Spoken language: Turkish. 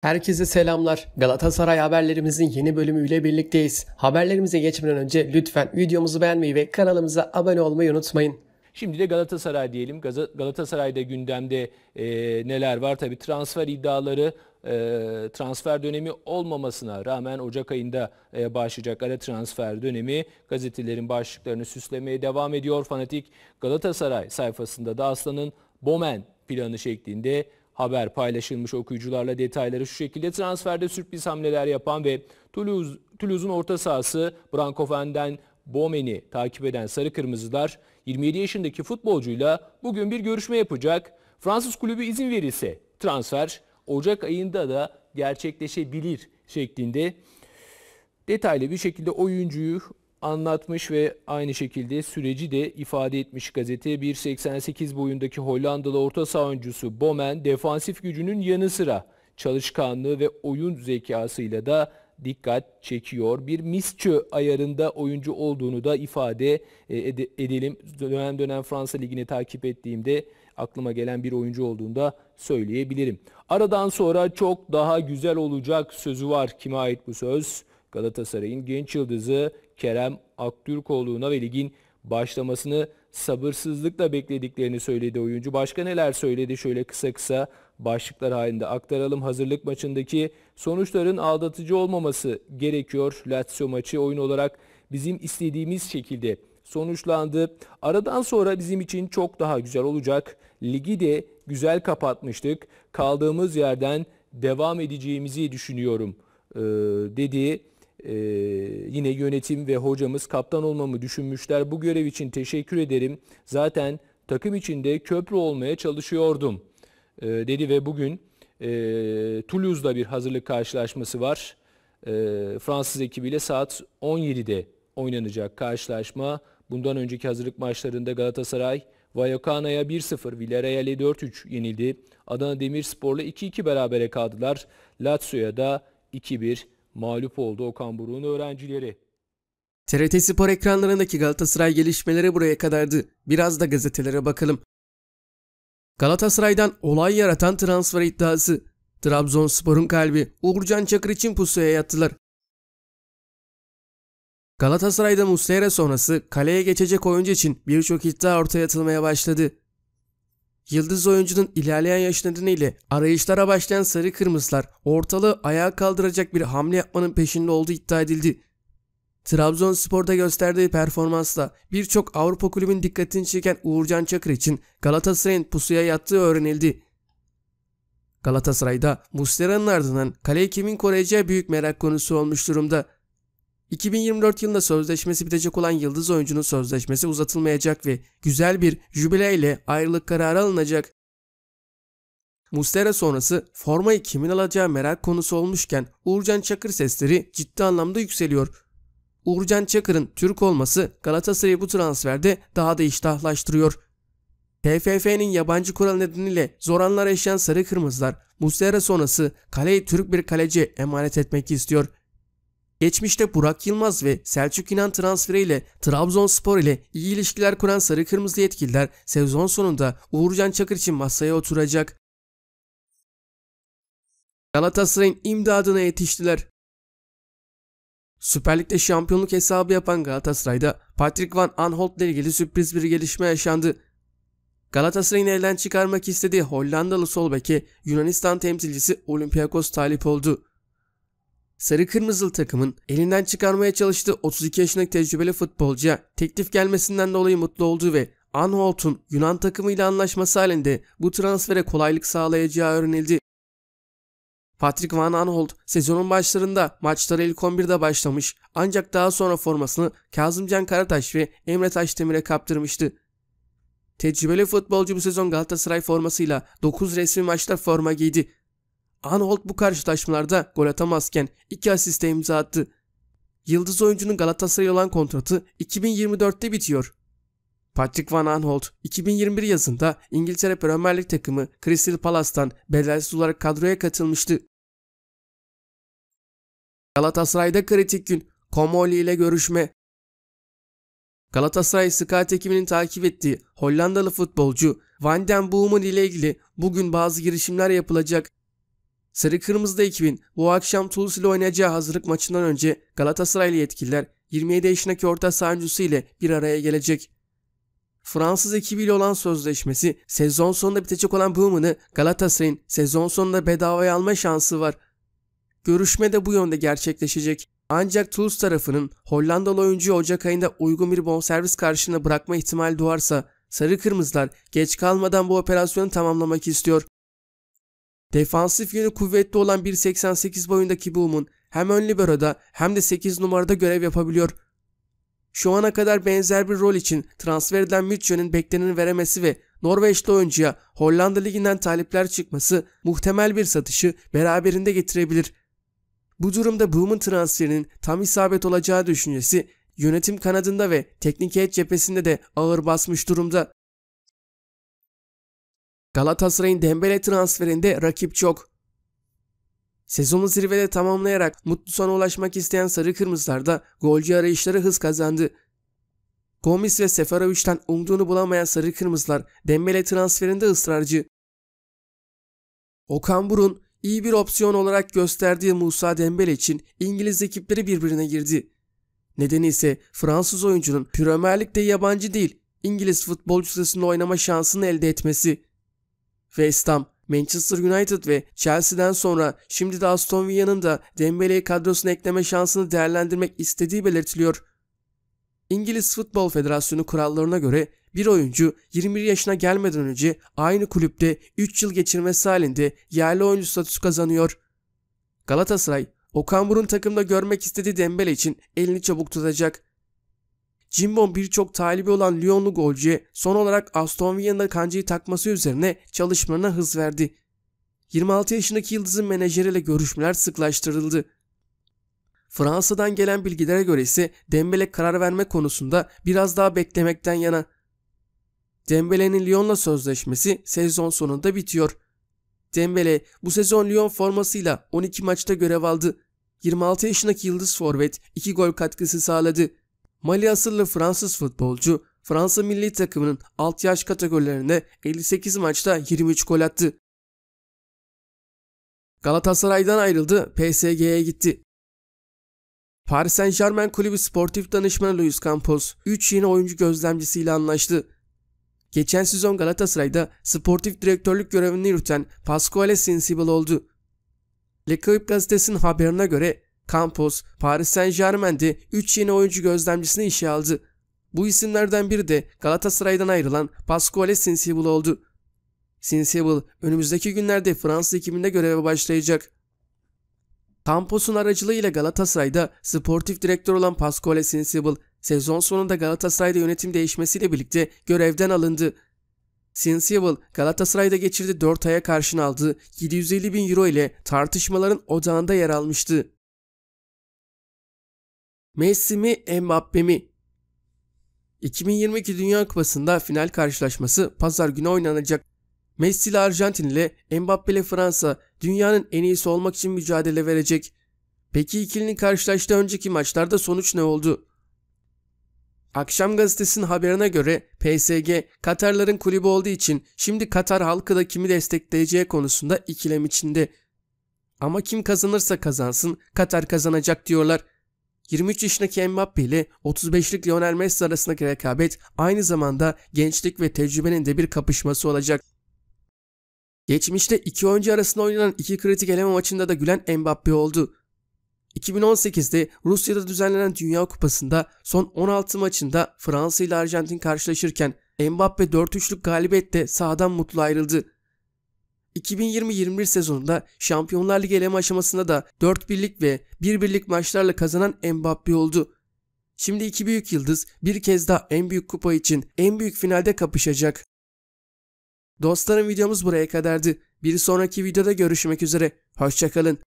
Herkese selamlar. Galatasaray haberlerimizin yeni bölümüyle birlikteyiz. Haberlerimize geçmeden önce lütfen videomuzu beğenmeyi ve kanalımıza abone olmayı unutmayın. Şimdi de Galatasaray diyelim. Galatasaray'da gündemde e, neler var? Tabii transfer iddiaları e, transfer dönemi olmamasına rağmen Ocak ayında e, başlayacak ara transfer dönemi gazetelerin başlıklarını süslemeye devam ediyor. Fanatik Galatasaray sayfasında da Aslan'ın Bomen planı şeklinde haber paylaşılmış okuyucularla detayları şu şekilde transferde sürpriz hamleler yapan ve Toulouse, Toulouse'un orta sahası Brankofen'den Bowman'i takip eden Sarı Kırmızılar 27 yaşındaki futbolcuyla bugün bir görüşme yapacak. Fransız kulübü izin verirse transfer Ocak ayında da gerçekleşebilir şeklinde detaylı bir şekilde oyuncuyu anlatmış ve aynı şekilde süreci de ifade etmiş gazete. 1.88 boyundaki Hollandalı orta saha oyuncusu Bomen defansif gücünün yanı sıra çalışkanlığı ve oyun zekasıyla da dikkat çekiyor. Bir misçö ayarında oyuncu olduğunu da ifade e, edelim. Dönem dönem Fransa Ligi'ni takip ettiğimde aklıma gelen bir oyuncu olduğunu da söyleyebilirim. Aradan sonra çok daha güzel olacak sözü var. Kime ait bu söz? Galatasaray'ın genç yıldızı Kerem Aktürkoğlu'na ve ligin başlamasını sabırsızlıkla beklediklerini söyledi oyuncu. Başka neler söyledi şöyle kısa kısa başlıklar halinde aktaralım. Hazırlık maçındaki sonuçların aldatıcı olmaması gerekiyor. Lazio maçı oyun olarak bizim istediğimiz şekilde sonuçlandı. Aradan sonra bizim için çok daha güzel olacak. Ligi de güzel kapatmıştık. Kaldığımız yerden devam edeceğimizi düşünüyorum dedi. Ee, yine yönetim ve hocamız kaptan olmamı düşünmüşler. Bu görev için teşekkür ederim. Zaten takım içinde köprü olmaya çalışıyordum ee, dedi ve bugün e, Toulouse'da bir hazırlık karşılaşması var. E, Fransız ekibiyle saat 17'de oynanacak karşılaşma. Bundan önceki hazırlık maçlarında Galatasaray Vayokana'ya 1-0, Villarreal'e 4-3 yenildi. Adana Demirspor'la 2-2 berabere kaldılar. Lazio'ya da 2-1 Mağlup oldu Okan Buruk'un öğrencileri. TRT Spor ekranlarındaki Galatasaray gelişmeleri buraya kadardı. Biraz da gazetelere bakalım. Galatasaray'dan olay yaratan transfer iddiası. Trabzonspor'un kalbi Uğurcan Çakır için pusuya yattılar. Galatasaray'da Muslera sonrası kaleye geçecek oyuncu için birçok iddia ortaya atılmaya başladı. Yıldız oyuncunun ilerleyen yaş nedeniyle arayışlara başlayan sarı kırmızılar ortalığı ayağa kaldıracak bir hamle yapmanın peşinde olduğu iddia edildi. Trabzonspor'da gösterdiği performansla birçok Avrupa kulübün dikkatini çeken Uğurcan Çakır için Galatasaray'ın pusuya yattığı öğrenildi. Galatasaray'da Muslera'nın ardından kaleyi kimin koruyacağı büyük merak konusu olmuş durumda. 2024 yılında sözleşmesi bitecek olan yıldız oyuncunun sözleşmesi uzatılmayacak ve güzel bir jübileyle ayrılık kararı alınacak. Mustera sonrası formayı kimin alacağı merak konusu olmuşken Uğurcan Çakır sesleri ciddi anlamda yükseliyor. Uğurcan Çakır'ın Türk olması Galatasaray'ı bu transferde daha da iştahlaştırıyor. TFF'nin yabancı kural nedeniyle zor anlar yaşayan Sarı Kırmızılar Mustera sonrası kaleyi Türk bir kaleciye emanet etmek istiyor. Geçmişte Burak Yılmaz ve Selçuk İnan transferiyle Trabzonspor ile iyi ilişkiler kuran Sarı Kırmızı yetkililer sezon sonunda Uğurcan Çakır için masaya oturacak. Galatasaray'ın imdadına yetiştiler. Süper Lig'de şampiyonluk hesabı yapan Galatasaray'da Patrick Van Aanholt ile ilgili sürpriz bir gelişme yaşandı. Galatasaray'ın elden çıkarmak istediği Hollandalı sol beki Yunanistan temsilcisi Olympiakos talip oldu. Sarı Kırmızılı takımın elinden çıkarmaya çalıştığı 32 yaşındaki tecrübeli futbolcuya teklif gelmesinden dolayı mutlu olduğu ve Anholt'un Yunan takımıyla anlaşması halinde bu transfere kolaylık sağlayacağı öğrenildi. Patrick Van Aanholt sezonun başlarında maçlara ilk 11'de başlamış ancak daha sonra formasını Kazımcan Karataş ve Emre Taşdemir'e kaptırmıştı. Tecrübeli futbolcu bu sezon Galatasaray formasıyla 9 resmi maçta forma giydi Arnold bu karşılaşmalarda gol atamazken 2 asiste imza attı. Yıldız oyuncunun Galatasaray'a olan kontratı 2024'te bitiyor. Patrick Van Aanholt 2021 yazında İngiltere Premier Lig takımı Crystal Palace'tan bedelsiz olarak kadroya katılmıştı. Galatasaray'da kritik gün. Komoli ile görüşme. Galatasaray Scout ekibinin takip ettiği Hollandalı futbolcu Van den Boom'un ile ilgili bugün bazı girişimler yapılacak. Sarı Kırmızı'da 2000 bu akşam Toulouse ile oynayacağı hazırlık maçından önce Galatasaraylı yetkililer 27 yaşındaki orta sahancısı ile bir araya gelecek. Fransız ekibiyle olan sözleşmesi sezon sonunda bitecek olan Boomer'ı Galatasaray'ın sezon sonunda bedavaya alma şansı var. Görüşme de bu yönde gerçekleşecek. Ancak Toulouse tarafının Hollandalı oyuncuyu Ocak ayında uygun bir bonservis karşılığında bırakma ihtimali doğarsa Sarı Kırmızılar geç kalmadan bu operasyonu tamamlamak istiyor. Defansif yönü kuvvetli olan 1.88 boyundaki Boom'un hem ön libero'da hem de 8 numarada görev yapabiliyor. Şu ana kadar benzer bir rol için transfer edilen Mütçö'nün bekleneni veremesi ve Norveçli oyuncuya Hollanda Ligi'nden talipler çıkması muhtemel bir satışı beraberinde getirebilir. Bu durumda Boom'un transferinin tam isabet olacağı düşüncesi yönetim kanadında ve teknik heyet cephesinde de ağır basmış durumda. Galatasaray'ın Dembele transferinde rakip çok. Sezonu zirvede tamamlayarak mutlu sona ulaşmak isteyen Sarı Kırmızılar'da golcü arayışları hız kazandı. Gomis ve Seferovic'den umduğunu bulamayan Sarı Kırmızılar Dembele transferinde ısrarcı. Okan Burun iyi bir opsiyon olarak gösterdiği Musa Dembele için İngiliz ekipleri birbirine girdi. Nedeni ise Fransız oyuncunun Premier Lig'de yabancı değil İngiliz futbolcusasında oynama şansını elde etmesi. West Ham, Manchester United ve Chelsea'den sonra şimdi de Aston Villa'nın da Dembele'yi kadrosuna ekleme şansını değerlendirmek istediği belirtiliyor. İngiliz Futbol Federasyonu kurallarına göre bir oyuncu 21 yaşına gelmeden önce aynı kulüpte 3 yıl geçirmesi halinde yerli oyuncu statüsü kazanıyor. Galatasaray, Okan Burun takımda görmek istediği Dembele için elini çabuk tutacak. Cimbom birçok talibi olan Lyonlu golcüye son olarak Aston Villa'nın kancayı takması üzerine çalışmalarına hız verdi. 26 yaşındaki Yıldız'ın menajeriyle görüşmeler sıklaştırıldı. Fransa'dan gelen bilgilere göre ise Dembele karar verme konusunda biraz daha beklemekten yana. Dembele'nin Lyon'la sözleşmesi sezon sonunda bitiyor. Dembele bu sezon Lyon formasıyla 12 maçta görev aldı. 26 yaşındaki Yıldız Forvet 2 gol katkısı sağladı. Mali asıllı Fransız futbolcu Fransa milli takımının alt yaş kategorilerinde 58 maçta 23 gol attı. Galatasaray'dan ayrıldı, PSG'ye gitti. Paris Saint Germain kulübü sportif danışmanı Luis Campos 3 yeni oyuncu gözlemcisiyle anlaştı. Geçen sezon Galatasaray'da sportif direktörlük görevini yürüten Pasquale Sensible oldu. L'Equipe gazetesinin haberine göre Campos, Paris Saint Germain'de 3 yeni oyuncu gözlemcisini işe aldı. Bu isimlerden biri de Galatasaray'dan ayrılan Pasquale Sensible oldu. Sensible önümüzdeki günlerde Fransız ekibinde göreve başlayacak. Campos'un aracılığıyla Galatasaray'da sportif direktör olan Pasquale Sensible sezon sonunda Galatasaray'da yönetim değişmesiyle birlikte görevden alındı. Sensible Galatasaray'da geçirdiği 4 aya karşın aldığı 750 bin euro ile tartışmaların odağında yer almıştı. Messi mi Mbappe mi? 2022 Dünya Kupası'nda final karşılaşması pazar günü oynanacak. Messi ile Arjantin ile Mbappe ile Fransa dünyanın en iyisi olmak için mücadele verecek. Peki ikilinin karşılaştığı önceki maçlarda sonuç ne oldu? Akşam gazetesinin haberine göre PSG Katarların kulübü olduğu için şimdi Katar halkı da kimi destekleyeceği konusunda ikilem içinde. Ama kim kazanırsa kazansın Katar kazanacak diyorlar. 23 yaşındaki Mbappe ile 35'lik Lionel Messi arasındaki rekabet aynı zamanda gençlik ve tecrübenin de bir kapışması olacak. Geçmişte iki oyuncu arasında oynanan iki kritik eleme maçında da gülen Mbappe oldu. 2018'de Rusya'da düzenlenen Dünya Kupası'nda son 16 maçında Fransa ile Arjantin karşılaşırken Mbappe 4-3'lük galibiyette sahadan mutlu ayrıldı. 2020-21 sezonunda Şampiyonlar Ligi eleme aşamasında da 4 birlik ve 1 birlik maçlarla kazanan Mbappé oldu. Şimdi iki büyük yıldız bir kez daha en büyük kupa için en büyük finalde kapışacak. Dostlarım videomuz buraya kadardı. Bir sonraki videoda görüşmek üzere. Hoşçakalın.